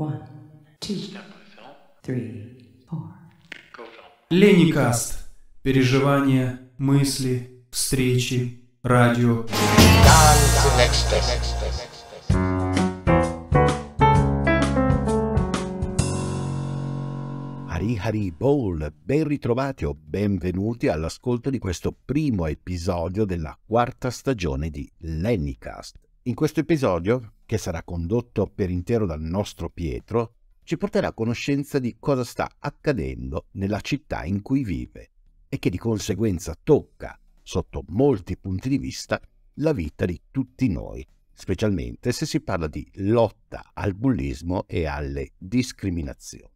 One, two, three, four. Леникаст. Переживания, мысли, встречи, радио. Harihari Bowl, ben ritrovati o benvenuti all'ascolto di questo primo episodio della quarta stagione di Lennycast. In questo episodio che sarà condotto per intero dal nostro Pietro, ci porterà a conoscenza di cosa sta accadendo nella città in cui vive e che di conseguenza tocca, sotto molti punti di vista, la vita di tutti noi, specialmente se si parla di lotta al bullismo e alle discriminazioni.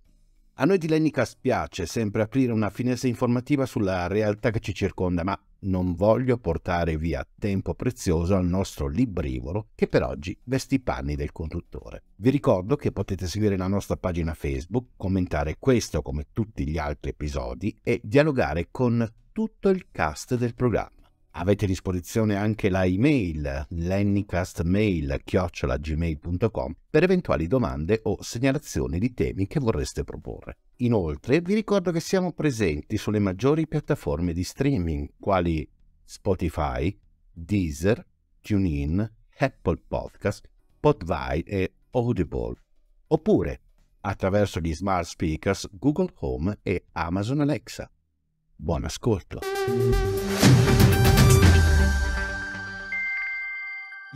A noi di Lennica spiace sempre aprire una finestra informativa sulla realtà che ci circonda, ma non voglio portare via tempo prezioso al nostro librivoro che per oggi veste i panni del conduttore. Vi ricordo che potete seguire la nostra pagina Facebook, commentare questo come tutti gli altri episodi e dialogare con tutto il cast del programma. Avete a disposizione anche la email lennycastmail.gmail.com per eventuali domande o segnalazioni di temi che vorreste proporre. Inoltre vi ricordo che siamo presenti sulle maggiori piattaforme di streaming quali Spotify, Deezer, TuneIn, Apple Podcast, Podvine e Audible, oppure attraverso gli smart speakers Google Home e Amazon Alexa. Buon ascolto!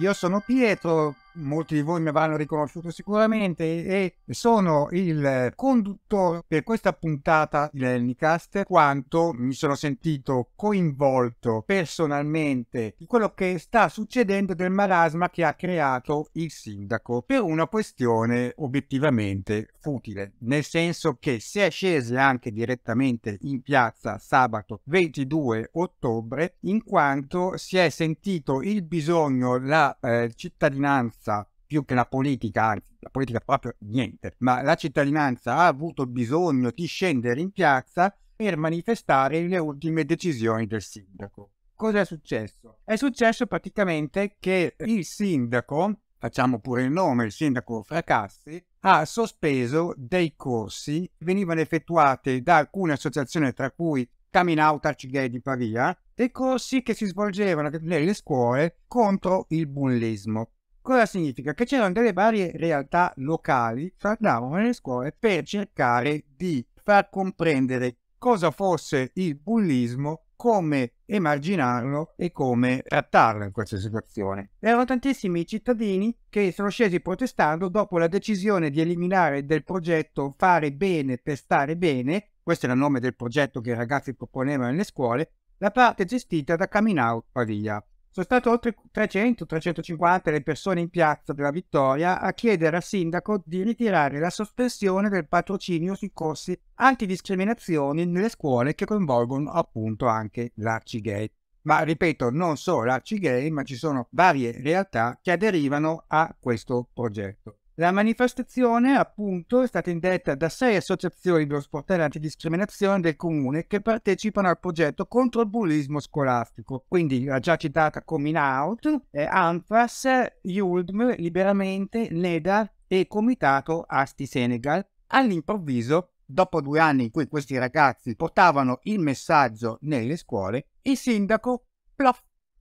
Io sono Pietro, molti di voi mi avranno riconosciuto sicuramente e sono il conduttore per questa puntata di Lennycast quanto mi sono sentito coinvolto personalmente di quello che sta succedendo del marasma che ha creato il sindaco per una questione obiettivamente futile nel senso che si è scesi anche direttamente in piazza sabato 22 ottobre in quanto si è sentito il bisogno la eh, cittadinanza cittadinanza più che la politica, anzi, la politica proprio niente, ma la cittadinanza ha avuto bisogno di scendere in piazza per manifestare le ultime decisioni del sindaco. Cosa è successo? È successo praticamente che il sindaco, facciamo pure il nome, il sindaco Fracassi, ha sospeso dei corsi che venivano effettuati da alcune associazioni, tra cui Coming Out Arcigay di Pavia, dei corsi che si svolgevano nelle scuole contro il bullismo. Cosa significa? Che c'erano delle varie realtà locali che andavano nelle scuole per cercare di far comprendere cosa fosse il bullismo come emarginarlo e come trattarlo in questa situazione. Erano tantissimi cittadini che sono scesi protestando dopo la decisione di eliminare del progetto Fare bene per stare bene, questo era il nome del progetto che i ragazzi proponevano nelle scuole, la parte gestita da Caminau Pavia. Sono state oltre 300-350 le persone in piazza della Vittoria a chiedere al sindaco di ritirare la sospensione del patrocinio sui corsi antidiscriminazioni nelle scuole che coinvolgono appunto anche l'Arcigay. Ma ripeto, non solo l'Arcigay, ma ci sono varie realtà che aderivano a questo progetto. La manifestazione, appunto, è stata indetta da sei associazioni dello sportello antidiscriminazione del comune che partecipano al progetto contro il bullismo scolastico. Quindi la già citata Coming Out, eh, Anfas, Yulm, Liberamente, NEDA e Comitato Asti Senegal. All'improvviso, dopo due anni in cui questi ragazzi portavano il messaggio nelle scuole, il sindaco, plof,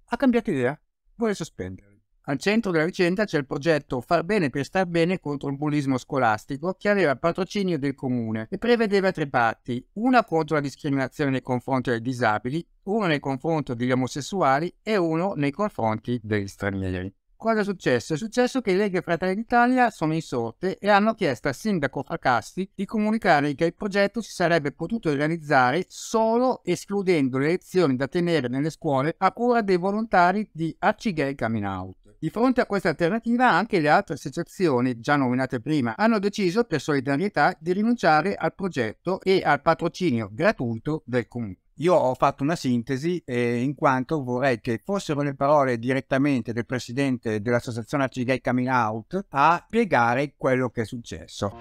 ha cambiato idea, vuole sospendere. Al centro della vicenda c'è il progetto Far bene per star bene contro il bullismo scolastico che aveva il patrocinio del comune e prevedeva tre parti, una contro la discriminazione nei confronti dei disabili, uno nei confronti degli omosessuali e uno nei confronti degli stranieri. Cosa è successo? È successo che Lega e Fratelli d'Italia sono insorte e hanno chiesto al sindaco Fracassi di comunicare che il progetto si sarebbe potuto realizzare solo escludendo le lezioni da tenere nelle scuole a cura dei volontari di Arcigay Coming Out. Di fronte a questa alternativa anche le altre associazioni, già nominate prima, hanno deciso per solidarietà di rinunciare al progetto e al patrocinio gratuito del comune. Io ho fatto una sintesi eh, in quanto vorrei che fossero le parole direttamente del presidente dell'associazione Arcigay Coming Out a spiegare quello che è successo.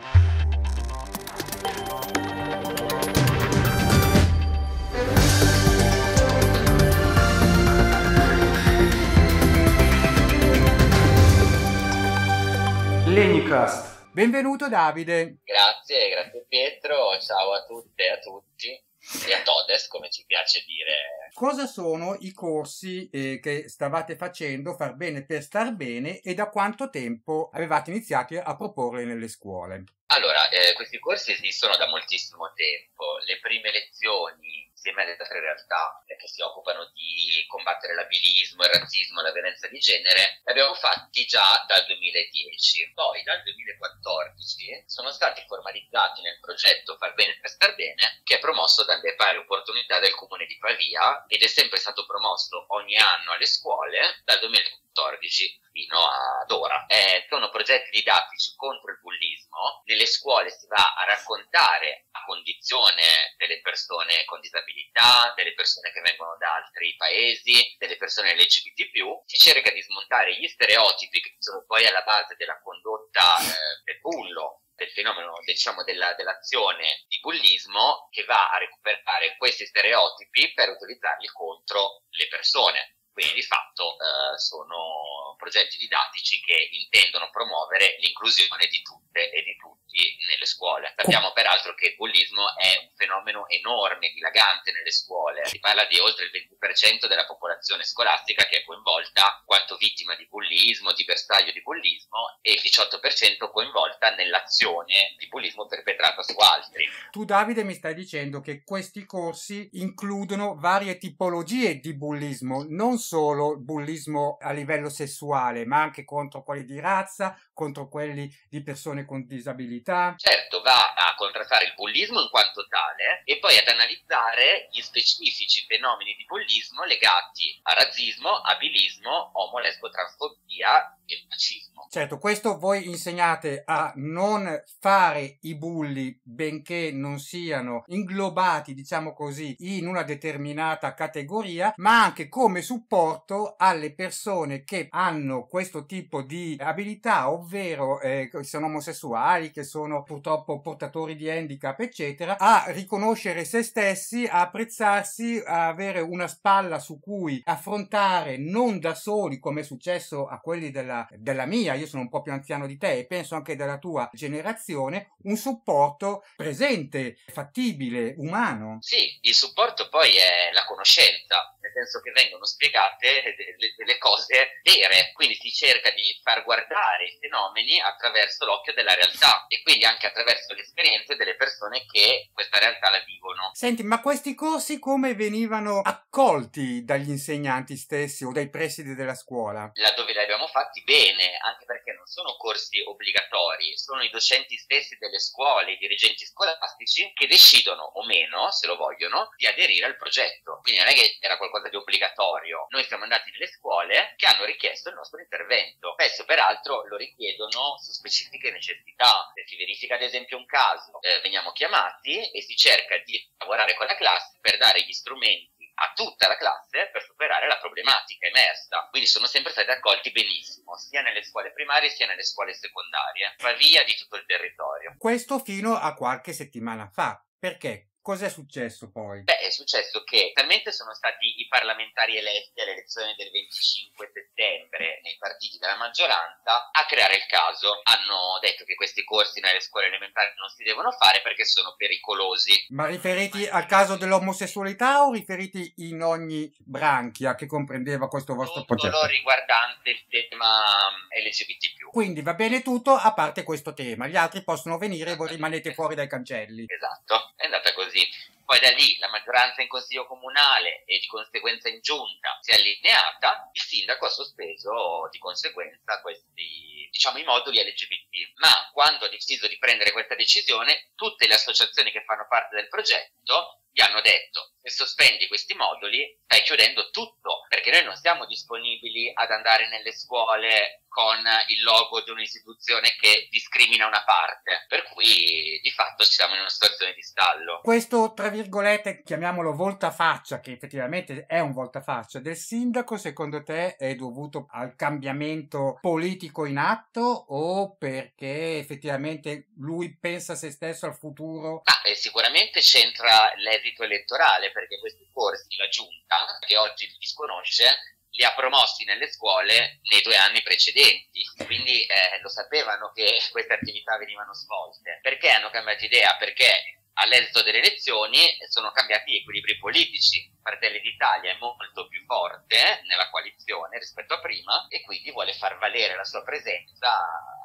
Lenicast. Benvenuto Davide. Grazie, grazie Pietro, ciao a tutte e a tutti e a Todes, come ci piace dire. Cosa sono i corsi eh, che stavate facendo, far bene per star bene, e da quanto tempo avevate iniziato a proporre nelle scuole? Allora, eh, questi corsi esistono da moltissimo tempo. Le prime lezioni insieme alle altre realtà che si occupano di combattere l'abilismo, il razzismo, la violenza di genere, li abbiamo fatti già dal 2010. Poi dal 2014 sono stati formalizzati nel progetto Far bene per star bene, che è promosso dalle pari opportunità del comune di Pavia ed è sempre stato promosso ogni anno alle scuole dal 2014 fino ad ora. Eh, sono progetti didattici contro il bullismo. Nelle scuole si va a raccontare la condizione delle persone con disabilità disabilità, delle persone che vengono da altri paesi, delle persone LGBT+, si cerca di smontare gli stereotipi che sono poi alla base della condotta eh, del bullo, del fenomeno diciamo della, dell'azione di bullismo che va a recuperare questi stereotipi per utilizzarli contro le persone. Quindi di fatto eh, sono progetti didattici che intendono promuovere l'inclusione di tutte e di tutti nelle scuole. Sappiamo peraltro che il bullismo è un fenomeno enorme, dilagante nelle scuole. Si parla di oltre il 20% della popolazione scolastica che è coinvolta quanto vittima di bullismo, di bersaglio di bullismo e il 18% coinvolta nell'azione di bullismo perpetrata su altri. Tu Davide mi stai dicendo che questi corsi includono varie tipologie di bullismo, non solo il bullismo a livello sessuale, ma anche contro quelli di razza, contro quelli di persone con disabilità. Certo, va a contrastare il bullismo in quanto tale e poi ad analizzare gli specifici fenomeni di bullismo legati a razzismo, abilismo, omolesbo, transfobia e fascismo bullismo. Certo, questo voi insegnate a non fare i bulli benché non siano inglobati, diciamo così, in una determinata categoria, ma anche come supporto alle persone che hanno questo tipo di abilità, ovvero eh, sono omosessuali, che sono purtroppo portatori di handicap, eccetera, a riconoscere se stessi, a apprezzarsi, a avere una spalla su cui affrontare non da soli, come è successo a quelli della, della mia mia, io sono un po' più anziano di te e penso anche della tua generazione, un supporto presente, fattibile, umano. Sì, il supporto poi è la conoscenza, nel senso che vengono spiegate delle, delle cose vere, quindi si cerca di far guardare i fenomeni attraverso l'occhio della realtà e quindi anche attraverso le esperienze delle persone che questa realtà la vivono. Senti, ma questi corsi come venivano accolti dagli insegnanti stessi o dai presidi della scuola? Laddove li abbiamo fatti bene, anche perché non sono corsi obbligatori, sono i docenti stessi delle scuole, i dirigenti scolastici che decidono o meno, se lo vogliono, di aderire al progetto. Quindi non è che era qualcosa di obbligatorio. Noi siamo andati nelle scuole che hanno richiesto il nostro intervento. Spesso, peraltro, lo richiedono su specifiche necessità. Se si verifica, ad esempio, un caso, eh, veniamo chiamati e si cerca di lavorare con la classe per dare gli strumenti a tutta la classe per superare la problematica emersa. Quindi sono sempre stati accolti benissimo, sia nelle scuole primarie sia nelle scuole secondarie, va via di tutto il territorio. Questo fino a qualche settimana fa, perché Cos'è successo poi? Beh, è successo che talmente sono stati i parlamentari eletti alle elezioni del 25 settembre nei partiti della maggioranza a creare il caso. Hanno detto che questi corsi nelle scuole elementari non si devono fare perché sono pericolosi. Ma riferiti al caso dell'omosessualità o riferiti in ogni branchia che comprendeva questo vostro tutto progetto? Tutto riguardante il tema ehm, LGBT+. Quindi va bene tutto a parte questo tema. Gli altri possono venire e voi rimanete fuori dai cancelli. Esatto, è andata così così. Poi da lì la maggioranza in consiglio comunale e di conseguenza in giunta si è allineata, il sindaco ha sospeso di conseguenza questi, diciamo, i moduli LGBT. Ma quando ha deciso di prendere questa decisione, tutte le associazioni che fanno parte del progetto gli hanno detto se sospendi questi moduli stai chiudendo tutto, perché noi non siamo disponibili ad andare nelle scuole con il logo di un'istituzione che discrimina una parte, per cui di fatto siamo in una situazione di stallo. Questo, tra virgolette, chiamiamolo voltafaccia, che effettivamente è un voltafaccia del sindaco, secondo te è dovuto al cambiamento politico in atto o perché effettivamente lui pensa se stesso al futuro? Ma, eh, sicuramente c'entra Levi gettito elettorale, perché questi corsi la giunta, che oggi li disconosce, li ha promossi nelle scuole nei due anni precedenti, quindi eh, lo sapevano che queste attività venivano svolte. Perché hanno cambiato idea? Perché all'esito delle elezioni sono cambiati gli equilibri politici. Fratelli d'Italia è molto più forte eh, nella coalizione rispetto a prima e quindi vuole far valere la sua presenza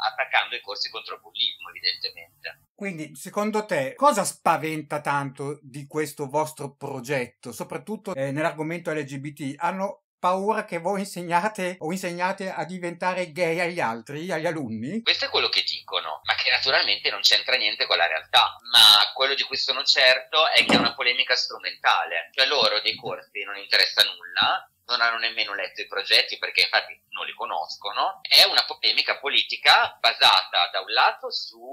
attaccando i corsi contro il bullismo, evidentemente. Quindi, secondo te, cosa spaventa tanto di questo vostro progetto, soprattutto eh, nell'argomento LGBT? Hanno paura che voi insegnate o insegnate a diventare gay agli altri, agli alunni? Questo è quello che dicono, ma che naturalmente non c'entra niente con la realtà. Ma quello di cui sono certo è che è una polemica strumentale, cioè loro dei corsi non interessa nulla, non hanno nemmeno letto i progetti perché infatti non li conoscono, è una polemica politica basata da un lato sul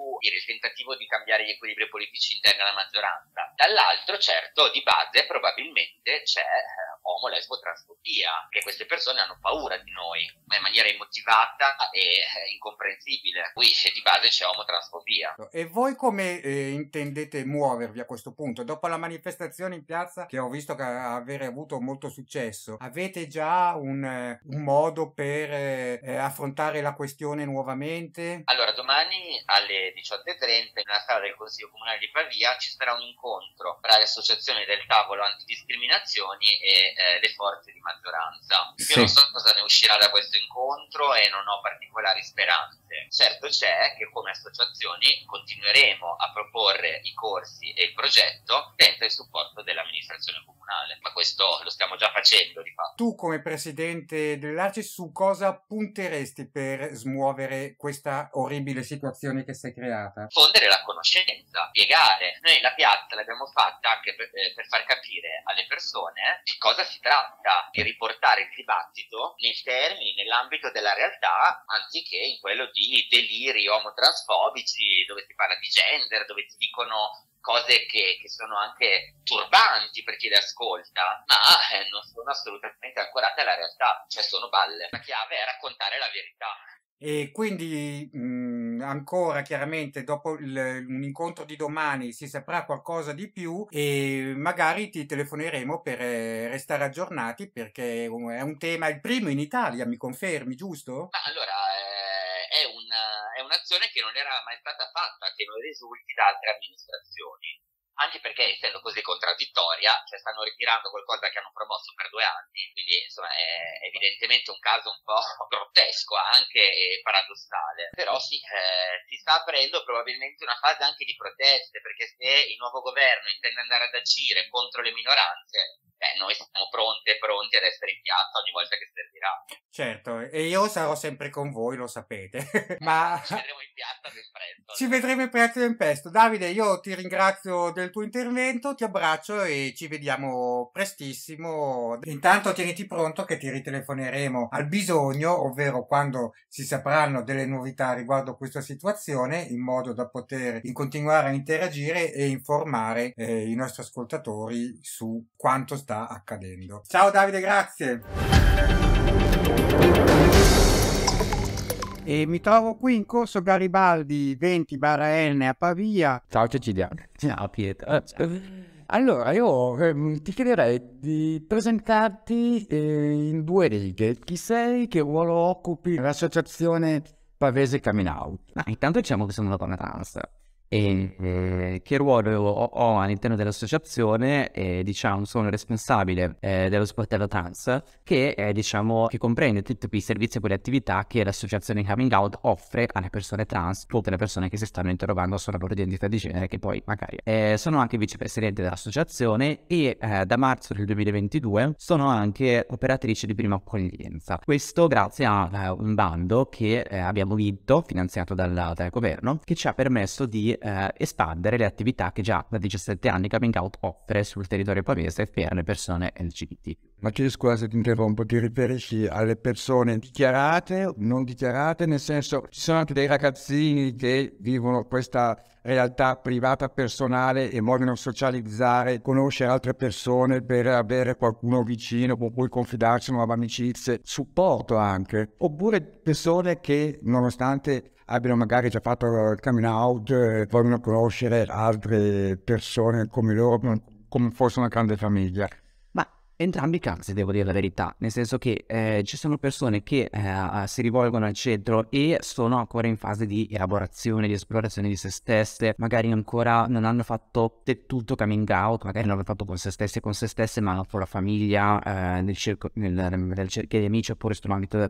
tentativo di cambiare gli equilibri politici interni alla maggioranza, dall'altro certo di base probabilmente c'è homo, eh, lesbo, transfobia, che queste persone hanno paura di noi, ma in maniera immotivata e eh, incomprensibile, qui di base c'è homo, transfobia. E voi come eh, intendete muovervi a questo punto? Dopo la manifestazione in piazza che ho visto che avere avuto molto successo, avete già un, eh, un modo per eh, eh, affrontare la questione nuovamente? Allora, domani alle 18.30 nella sala del Consiglio Comunale di Pavia ci sarà un incontro tra le associazioni del tavolo antidiscriminazioni e eh, le forze di maggioranza. Io non so cosa ne uscirà da questo incontro e non ho particolari speranze. Certo c'è che come associazioni continueremo a proporre i corsi concorsi e il progetto senza il supporto dell'amministrazione comunale. Ma questo lo stiamo già facendo di fatto. Tu come presidente dell'ARCI su cosa punteresti per smuovere questa orribile situazione che si è creata? Fondere la conoscenza, spiegare. Noi la piazza l'abbiamo fatta anche per, eh, per far capire alle persone eh, di cosa si tratta, di riportare il dibattito nei termini, nell'ambito della realtà, anziché in quello di deliri omotransfobici, dove si parla di gender, dove ti dicono cose che, che, sono anche turbanti per chi le ascolta, ma eh, non sono assolutamente ancorate alla realtà, cioè sono balle. La chiave è raccontare la verità. E quindi mh, mm, ancora chiaramente dopo il, un incontro di domani si saprà qualcosa di più e magari ti telefoneremo per eh, restare aggiornati perché è un tema, il primo in Italia, mi confermi, giusto? Ma allora, eh, è, una, è, un'azione che non era mai stata fatta, che non risulti da altre amministrazioni. Anche perché, essendo così contraddittoria, cioè stanno ritirando qualcosa che hanno promosso per due anni, quindi insomma è evidentemente un caso un po' grottesco anche e paradossale. Però sì, eh, si sta aprendo probabilmente una fase anche di proteste, perché se il nuovo governo intende andare ad agire contro le minoranze, beh, cioè, noi siamo pronte, pronti ad essere in piazza ogni volta che servirà. Certo, e io sarò sempre con voi, lo sapete. Ma... Ci vedremo in piazza ben presto. Ci vedremo in piazza ben presto. Davide, io ti ringrazio del tuo intervento, ti abbraccio e ci vediamo prestissimo. Intanto tieniti pronto che ti ritelefoneremo al bisogno, ovvero quando si sapranno delle novità riguardo questa situazione, in modo da poter continuare a interagire e informare eh, i nostri ascoltatori su quanto sta sta accadendo. Ciao Davide, grazie! E mi trovo qui in corso Garibaldi 20-N a Pavia. Ciao Cecilia. Ciao Pietro. Allora, io eh, ti chiederei di presentarti eh, in due righe. Chi sei, che ruolo occupi l'associazione Pavese Coming Out? Ma ah, intanto diciamo che sono una donna trans. E, eh, che ruolo ho, ho all'interno dell'associazione? Eh, diciamo, sono responsabile eh, dello sportello trans che, diciamo, che comprende tutti i servizi e quelle attività che l'associazione Coming Out offre alle persone trans, tutte le persone che si stanno interrogando sulla loro identità di genere, che poi magari eh, sono anche vicepresidente dell'associazione e eh, da marzo del 2022 sono anche operatrice di prima accoglienza. Questo grazie a eh, un bando che abbiamo vinto, finanziato dal, dal governo, che ci ha permesso di eh, espandere le attività che già da 17 anni Coming Out offre sul territorio pavese per le persone LGBT. Ma ti scusa se ti interrompo, ti riferisci alle persone dichiarate, non dichiarate, nel senso ci sono anche dei ragazzini che vivono questa realtà privata personale e vogliono socializzare, conoscere altre persone per avere qualcuno vicino con cui confidarsi nuove amicizie, supporto anche, oppure persone che nonostante abbiano magari già fatto il coming out e vogliono conoscere altre persone come loro, come fosse una grande famiglia. Entrambi i casi, devo dire la verità, nel senso che eh, ci sono persone che eh, si rivolgono al centro e sono ancora in fase di elaborazione, di esplorazione di se stesse, magari ancora non hanno fatto tutto coming out, magari non l'hanno fatto con se stesse e con se stesse, ma con la famiglia, eh, nel, cerco, nel, nel cerchio di amici oppure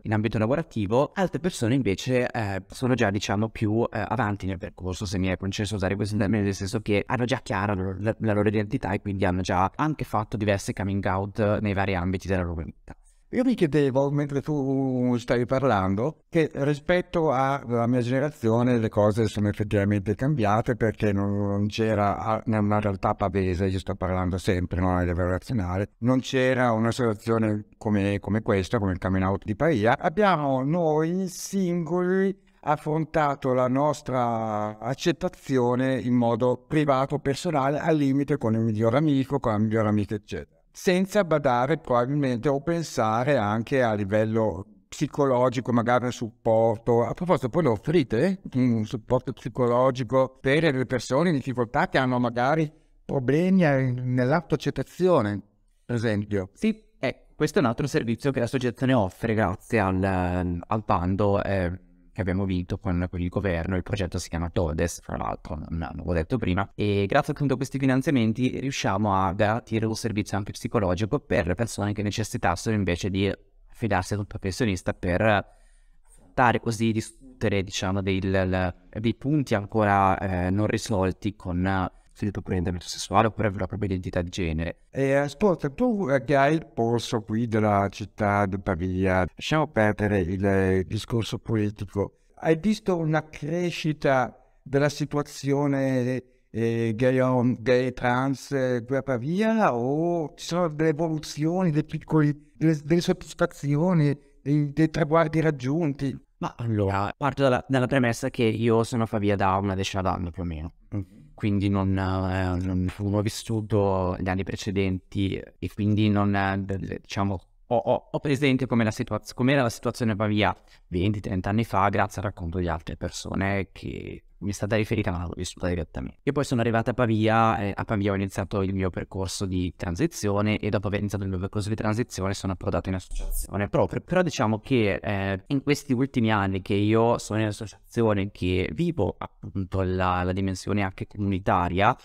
in ambito lavorativo. Altre persone invece eh, sono già, diciamo, più eh, avanti nel percorso, se mi è concesso usare questo termine, nel senso che hanno già chiara la, la loro identità e quindi hanno già anche fatto diverse coming out eh, nei vari ambiti della vita. Io mi chiedevo, mentre tu stavi parlando, che rispetto alla mia generazione le cose sono effettivamente cambiate perché non, c'era ah, una realtà pavese, io sto parlando sempre no, a livello razionale, non c'era una situazione come, come questa, come il coming out di Pavia. Abbiamo noi singoli affrontato la nostra accettazione in modo privato, personale, al limite con il miglior amico, con la miglior amica, eccetera senza badare probabilmente o pensare anche a livello psicologico, magari un supporto. A proposito, poi lo offrite un supporto psicologico per le persone in difficoltà che hanno magari problemi nell'autoaccettazione, per esempio? Sì, eh, questo è un altro servizio che l'associazione offre grazie al, al bando. Eh che abbiamo vinto con, il governo, il progetto si chiama Todes, fra l'altro, non l'avevo detto prima, e grazie appunto a questi finanziamenti riusciamo a garantire un servizio anche psicologico per le persone che necessitassero invece di affidarsi ad un professionista per affrontare così, discutere diciamo dei, dei punti ancora eh, non risolti con finito per l'identità sessuale oppure per la propria identità di genere. E ascolta, tu eh, che hai il polso qui della città di Pavia, lasciamo perdere il eh, discorso politico, hai visto una crescita della situazione eh, gay, on, gay trans eh, qui a Pavia o ci sono delle evoluzioni, dei piccoli, delle, delle soddisfazioni, dei, dei, traguardi raggiunti? Ma allora, parto dalla, dalla, premessa che io sono a Pavia da una decina d'anni più o meno. Mm quindi non, eh, non ho vissuto gli anni precedenti e quindi non, eh, diciamo, ho, ho, ho presente come la situaz- com'era la situazione a Pavia 20-30 anni fa grazie al racconto di altre persone che mi è stata riferita, ma l'ho vissuta direttamente. Io poi sono arrivata a Pavia, e eh, a Pavia ho iniziato il mio percorso di transizione e dopo aver iniziato il mio percorso di transizione sono approdato in associazione proprio. Però diciamo che eh, in questi ultimi anni che io sono in associazione, che vivo appunto la, la dimensione anche comunitaria,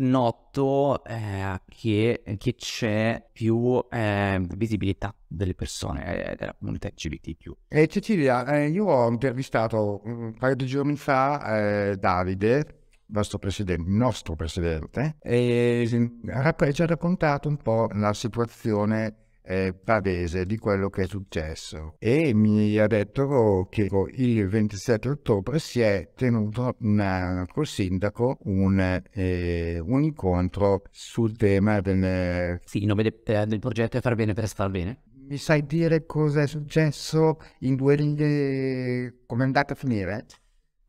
noto eh, che, che, c'è più eh, visibilità delle persone, eh, della comunità LGBT. Eh, Cecilia, eh, io ho intervistato mm, un paio di giorni fa eh, Davide, vostro presidente, il nostro presidente, e ci ha raccontato un po' la situazione eh, palese di quello che è successo e mi ha detto che il 27 ottobre si è tenuto una, col sindaco un, eh, un, incontro sul tema del... Sì, il nome del, eh, del progetto è Far bene per star bene. Mi sai dire cosa è successo in due righe, come è andata a finire?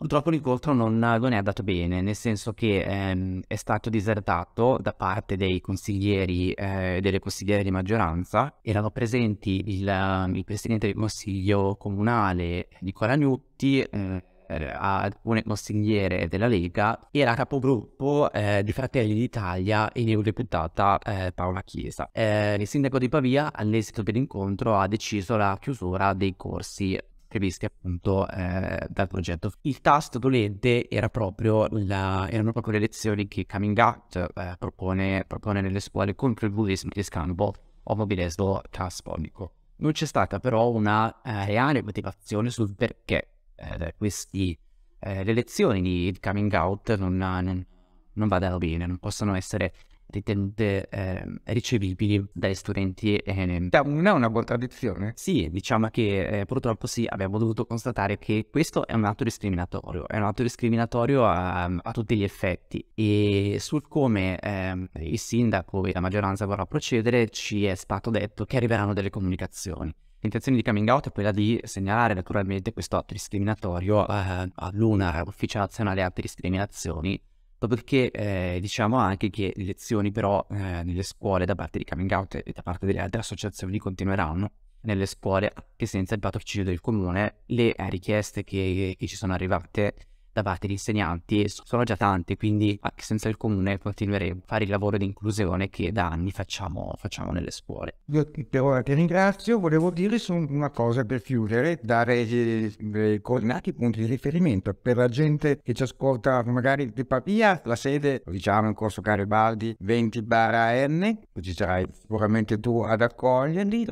Purtroppo l'incontro non, eh, non è andato bene, nel senso che ehm, è stato disertato da parte dei consiglieri e eh, delle consigliere di maggioranza. Erano presenti il, ehm, il presidente del consiglio comunale Nicola Gnutti, eh, eh alcune consigliere della Lega, e la capogruppo eh, di Fratelli d'Italia e eurodeputata eh, Paola Chiesa. Eh, il sindaco di Pavia, all'esito dell'incontro, ha deciso la chiusura dei corsi previsti appunto eh, dal progetto. Il tasto dolente era proprio la, erano proprio le lezioni che Coming Out eh, propone, propone, nelle scuole contro il bullismo di scampo omobilesbo transfobico. Non c'è stata però una eh, reale motivazione sul perché eh, questi, eh, le lezioni di coming out non, non, non vadano bene, non possono essere ritenute eh, ricevibili dai studenti. Eh, non è una contraddizione? Sì, diciamo che eh, purtroppo sì, abbiamo dovuto constatare che questo è un atto discriminatorio, è un atto discriminatorio a, a tutti gli effetti e sul come eh, il sindaco e la maggioranza vorrà procedere ci è stato detto che arriveranno delle comunicazioni. L'intenzione di coming out è quella di segnalare naturalmente questo atto discriminatorio eh, all'UNAR, Ufficio Nazionale Atti Discriminazioni, Dopodiché eh, diciamo anche che le lezioni però eh, nelle scuole da parte di coming out e da parte delle altre associazioni continueranno nelle scuole anche senza il patrocinio del comune le eh, richieste che, che ci sono arrivate da parte degli insegnanti e sono già tante, quindi anche senza il comune continueremo a fare il lavoro di inclusione che da anni facciamo, facciamo nelle scuole. Io per ti ringrazio, volevo dire una cosa per chiudere, dare i coordinati i punti di riferimento per la gente che ci ascolta magari di Pavia, la sede diciamo in corso Garibaldi 20 barra N, ci sarai sicuramente tu ad accoglierli,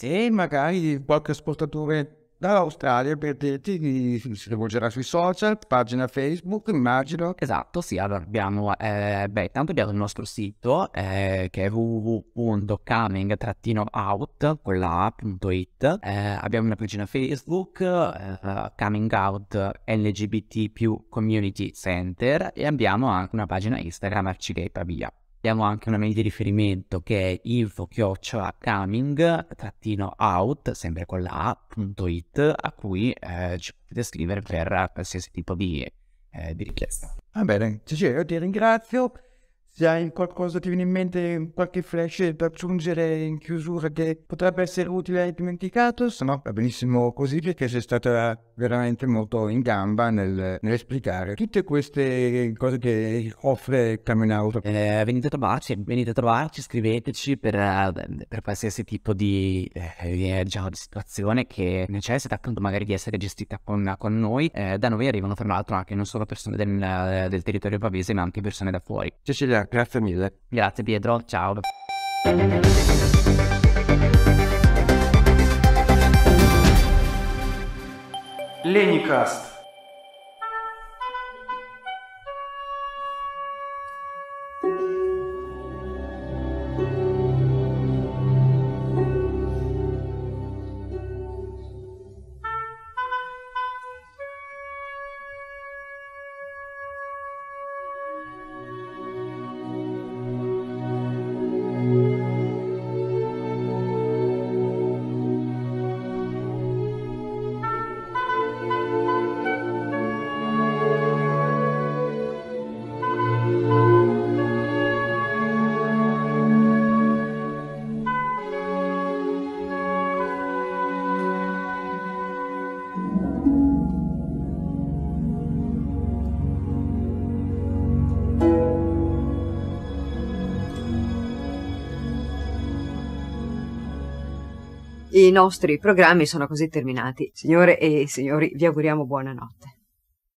e magari qualche ascoltatore Dall'Australia, per dirti, si rivolgerà sui social, pagina Facebook, immagino. Esatto, sì, allora abbiamo, eh, beh, tanto abbiamo il nostro sito eh, che è www.coming-out, con la app.it, eh, abbiamo una pagina Facebook, eh, Coming Out LGBT Community Center e abbiamo anche una pagina Instagram, Arcigay Pavia abbiamo anche una mail di riferimento che è info-coming-out, sempre con la A.it, a cui eh, ci potete scrivere per qualsiasi tipo di, eh, di richiesta. Va bene, Cecilia, io ti ringrazio. Se hai qualcosa ti viene in mente, qualche flash da aggiungere in chiusura che potrebbe essere utile hai dimenticato, se no va benissimo così perché sei stata veramente molto in gamba nel, nell'esplicare tutte queste cose che offre Carmen Auto. Eh, venite a trovarci, venite a trovarci, scriveteci per, eh, per qualsiasi tipo di, eh, diciamo, di situazione che necessita appunto magari di essere gestita con, con noi. Eh, da noi arrivano tra l'altro anche non solo persone del, del territorio pavese ma anche persone da fuori. Cecilia, Grazie mille. Grazie Pietro, ciao. Lenicast. I nostri programmi sono così terminati. Signore e signori, vi auguriamo buonanotte.